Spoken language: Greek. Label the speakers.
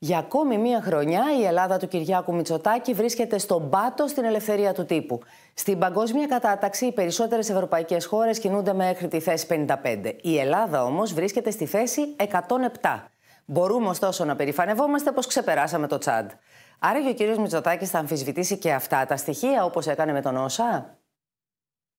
Speaker 1: Για ακόμη μία χρονιά η Ελλάδα του Κυριάκου Μητσοτάκη βρίσκεται στον πάτο στην ελευθερία του τύπου. Στην παγκόσμια κατάταξη οι περισσότερες ευρωπαϊκές χώρες κινούνται μέχρι τη θέση 55. Η Ελλάδα όμως βρίσκεται στη θέση 107. Μπορούμε ωστόσο να περηφανευόμαστε πως ξεπεράσαμε το τσάντ. Άρα και ο κύριος Μητσοτάκης θα αμφισβητήσει και αυτά τα στοιχεία όπως έκανε με τον Όσα.